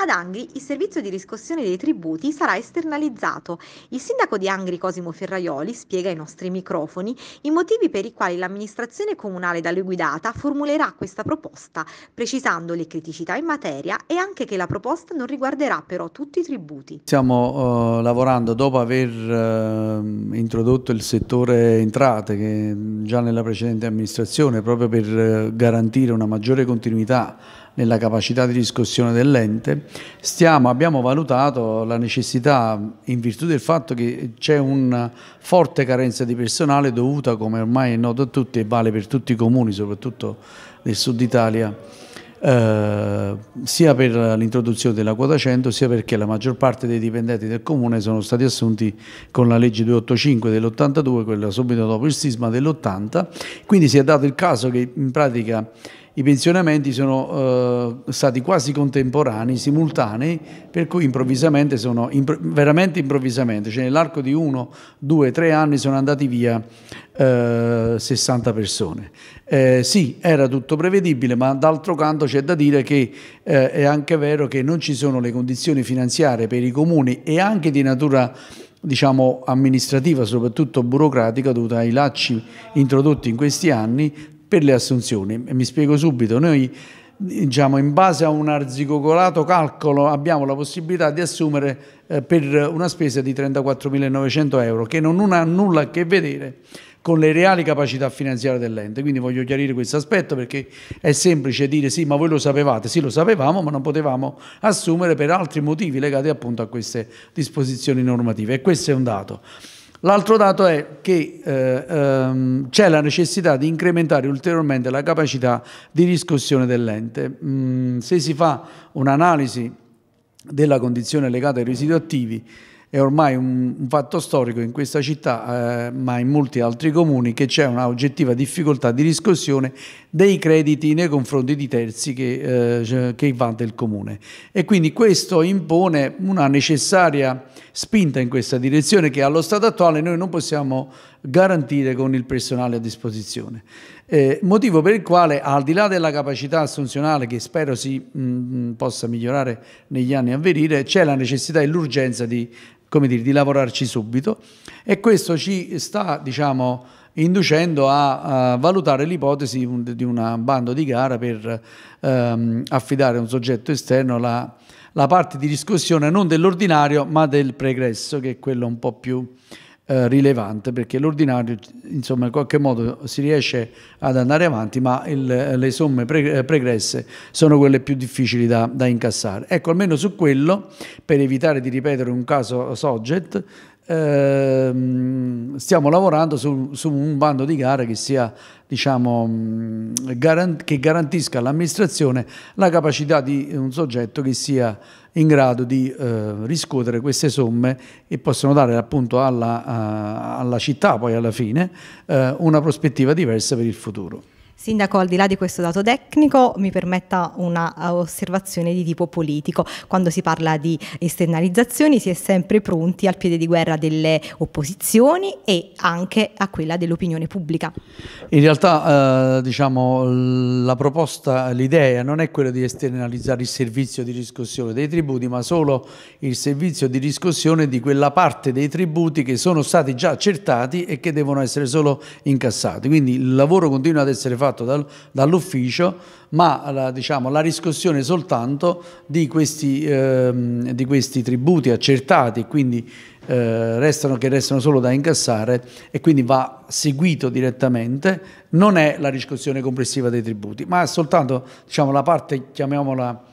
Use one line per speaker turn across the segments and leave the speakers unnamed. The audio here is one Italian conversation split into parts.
Ad Angri il servizio di riscossione dei tributi sarà esternalizzato. Il sindaco di Angri Cosimo Ferraioli spiega ai nostri microfoni i motivi per i quali l'amministrazione comunale da lui guidata formulerà questa proposta, precisando le criticità in materia e anche che la proposta non riguarderà però tutti i tributi.
Stiamo uh, lavorando dopo aver uh, introdotto il settore entrate che già nella precedente amministrazione proprio per eh, garantire una maggiore continuità nella capacità di riscossione dell'ente, abbiamo valutato la necessità, in virtù del fatto che c'è una forte carenza di personale dovuta, come ormai è noto a tutti e vale per tutti i comuni, soprattutto del sud Italia, eh, sia per l'introduzione della quota 100 sia perché la maggior parte dei dipendenti del comune sono stati assunti con la legge 285 dell'82, quella subito dopo il sisma dell'80, quindi si è dato il caso che in pratica i pensionamenti sono eh, stati quasi contemporanei, simultanei, per cui improvvisamente sono, impro veramente improvvisamente, cioè nell'arco di uno, due, tre anni sono andati via eh, 60 persone. Eh, sì, era tutto prevedibile, ma d'altro canto c'è da dire che eh, è anche vero che non ci sono le condizioni finanziarie per i comuni e anche di natura diciamo amministrativa, soprattutto burocratica, dovuta ai lacci introdotti in questi anni, per le assunzioni. Mi spiego subito, noi diciamo, in base a un arzigogolato calcolo abbiamo la possibilità di assumere eh, per una spesa di 34.900 euro che non ha nulla a che vedere con le reali capacità finanziarie dell'ente. Quindi voglio chiarire questo aspetto perché è semplice dire sì, ma voi lo sapevate, sì lo sapevamo, ma non potevamo assumere per altri motivi legati appunto a queste disposizioni normative e questo è un dato. L'altro dato è che eh, ehm, c'è la necessità di incrementare ulteriormente la capacità di riscossione dell'ente. Mm, se si fa un'analisi della condizione legata ai residui attivi, è ormai un, fatto storico in questa città, eh, ma in molti altri comuni, che c'è una oggettiva difficoltà di riscossione dei crediti nei confronti di terzi che, eh, che vanta il comune. E quindi questo impone una necessaria spinta in questa direzione che allo stato attuale noi non possiamo garantire con il personale a disposizione. Eh, motivo per il quale, al di là della capacità assunzionale che spero si mh, possa migliorare negli anni a venire, c'è la necessità e l'urgenza di, dire, di, lavorarci subito e questo ci sta, diciamo, inducendo a, a valutare l'ipotesi di un bando di gara per ehm, affidare a un soggetto esterno la, la parte di riscossione non dell'ordinario ma del pregresso, che è quello un po' più eh, rilevante perché l'ordinario insomma in qualche modo si riesce ad andare avanti ma il, le somme pre eh, pregresse sono quelle più difficili da, da, incassare. Ecco almeno su quello per evitare di ripetere un caso Soget ehm, stiamo lavorando su, su, un bando di gara che, sia, diciamo, mm, garant che garantisca all'amministrazione la capacità di un soggetto che sia in grado di eh, riscuotere queste somme e possono dare appunto alla, alla città poi alla fine eh, una prospettiva diversa per il futuro.
Sindaco, al di là di questo dato tecnico, mi permetta una eh, osservazione di tipo politico. Quando si parla di esternalizzazioni si è sempre pronti al piede di guerra delle opposizioni e anche a quella dell'opinione pubblica.
In realtà, eh, diciamo, la proposta, l'idea non è quella di esternalizzare il servizio di riscossione dei tributi, ma solo il servizio di riscossione di quella parte dei tributi che sono stati già accertati e che devono essere solo incassati. Quindi il lavoro continua ad essere fatto fatto dal, dall'ufficio, ma la, diciamo, la, riscossione soltanto di questi, ehm, di questi tributi accertati, quindi eh, restano, che restano solo da incassare e quindi va seguito direttamente, non è la riscossione complessiva dei tributi, ma è soltanto diciamo, la parte, chiamiamola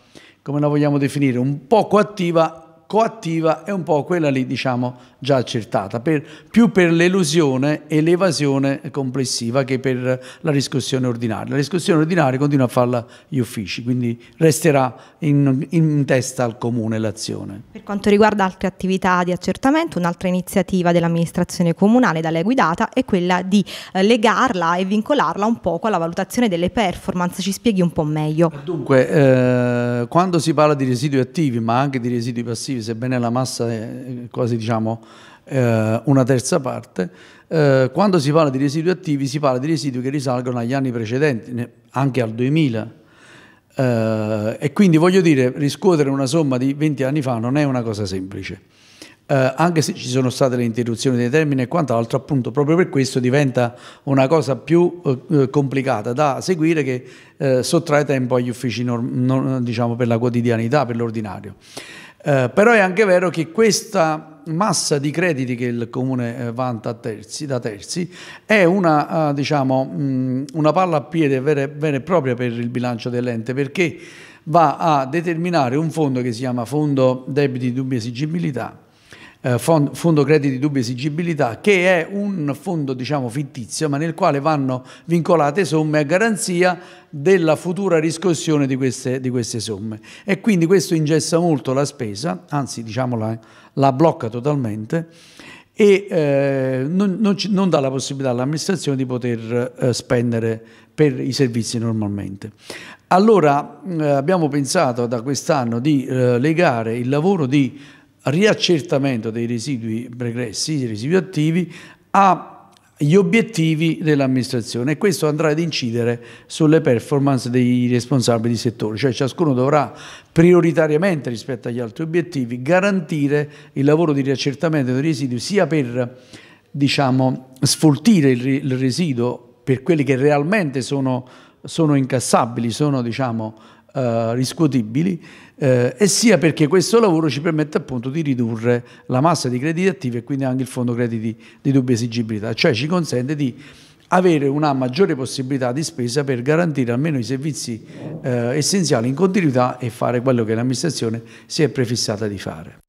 come la vogliamo definire, un poco attiva coattiva è un po' quella lì, diciamo, già accertata, per, più per l'elusione e l'evasione complessiva che per la riscossione ordinaria. La riscossione ordinaria continua a farla gli uffici, quindi resterà in, in testa al comune l'azione.
Per quanto riguarda altre attività di accertamento, un'altra iniziativa dell'amministrazione comunale da lei guidata è quella di eh, legarla e vincolarla un poco alla valutazione delle performance, ci spieghi un po' meglio.
Dunque, eh, quando si parla di residui attivi, ma anche di residui passivi, complessivi, sebbene la massa è eh, quasi diciamo, eh, una terza parte, eh, quando si parla di residui attivi si parla di residui che risalgono agli anni precedenti, anche al 2000. Eh, e quindi voglio dire, riscuotere una somma di 20 anni fa non è una cosa semplice. Eh, anche se ci sono state le interruzioni dei termini e quant'altro, appunto proprio per questo diventa una cosa più eh, complicata da seguire che eh, sottrae tempo agli uffici non, diciamo, per la quotidianità, per l'ordinario. Eh, però è anche vero che questa massa di crediti che il comune eh, vanta terzi, da terzi è una, eh, diciamo, mh, mm, una palla a piede vera, vera e propria per il bilancio dell'ente perché va a determinare un fondo che si chiama Fondo Debiti Dubbia Esigibilità eh, fondo Crediti di Dubbia Esigibilità, che è un fondo diciamo, fittizio, ma nel quale vanno vincolate somme a garanzia della futura riscossione di queste, di queste somme. E quindi questo ingessa molto la spesa, anzi diciamo, la, la blocca totalmente, e eh, non, non, non, dà la possibilità all'amministrazione di poter eh, spendere per i servizi normalmente. Allora eh, abbiamo pensato da quest'anno di eh, legare il lavoro di riaccertamento dei residui pregressi, dei residui attivi, agli obiettivi dell'amministrazione e questo andrà ad incidere sulle performance dei responsabili di settore, cioè ciascuno dovrà prioritariamente rispetto agli altri obiettivi garantire il lavoro di riaccertamento dei residui sia per diciamo, sfoltire il, residuo per quelli che realmente sono, sono incassabili, sono diciamo, eh, riscuotibili eh, e sia perché questo lavoro ci permette appunto di ridurre la massa di crediti attivi e quindi anche il fondo crediti di dubbia esigibilità, cioè ci consente di avere una maggiore possibilità di spesa per garantire almeno i servizi eh, essenziali in continuità e fare quello che l'amministrazione si è prefissata di fare.